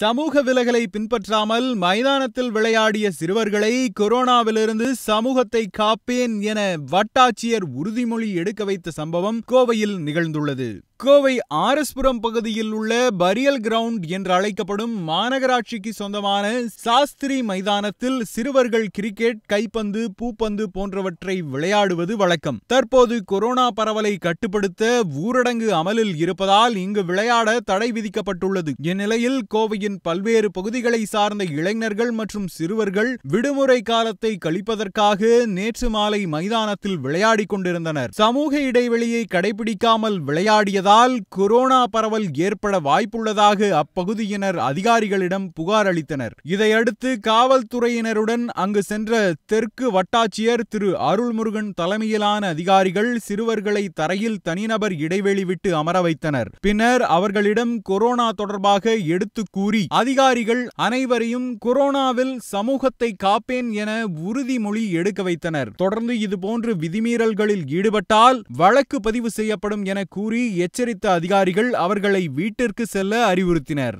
சமூக விலகலை பின்பற்றாமல் மைதானத்தில் விளையாடிய சிறுவர்களை கொரோனாவிலிருந்து சமூகத்தை காப்பேன் என வட்டாட்சியர் உறுதிமொழி எடுக்க வைத்த சம்பவம் கோவையில் நிகழ்ந்துள்ளது கோவை ஆரஸ்புரம் பகுதியில் உள்ள பரியல் கிரவுண்ட் என்று அழைக்கப்படும் மாநகராட்சிக்கு சொந்தமான சாஸ்திரி மைதானத்தில் சிறுவர்கள் கிரிக்கெட் கைப்பந்து பூப்பந்து போன்றவற்றை விளையாடுவது வழக்கம் தற்போது கொரோனா பரவலை கட்டுப்படுத்த ஊரடங்கு அமலில் இருப்பதால் இங்கு விளையாட தடை விதிக்கப்பட்டுள்ளது இந்நிலையில் கோவையின் பல்வேறு பகுதிகளை சார்ந்த இளைஞர்கள் மற்றும் சிறுவர்கள் விடுமுறை காலத்தை கழிப்பதற்காக நேற்று மாலை மைதானத்தில் விளையாடிக் கொண்டிருந்தனர் சமூக இடைவெளியை கடைபிடிக்காமல் விளையாடியது என்பதால் கொரோனா பரவல் ஏற்பட வாய்ப்புள்ளதாக அப்பகுதியினர் அதிகாரிகளிடம் புகார் அளித்தனர் இதையடுத்து காவல்துறையினருடன் அங்கு சென்ற தெற்கு வட்டாட்சியர் திரு அருள்முருகன் தலைமையிலான அதிகாரிகள் சிறுவர்களை தரையில் தனிநபர் இடைவெளி விட்டு அமர வைத்தனர் பின்னர் அவர்களிடம் கொரோனா தொடர்பாக எடுத்து கூறி அதிகாரிகள் அனைவரையும் கொரோனாவில் சமூகத்தை காப்பேன் என உறுதிமொழி எடுக்க வைத்தனர் தொடர்ந்து இதுபோன்று விதிமீறல்களில் ஈடுபட்டால் வழக்கு பதிவு செய்யப்படும் என கூறி எச் எச்சரித்த அதிகாரிகள் அவர்களை வீட்டிற்கு செல்ல அறிவுறுத்தினர்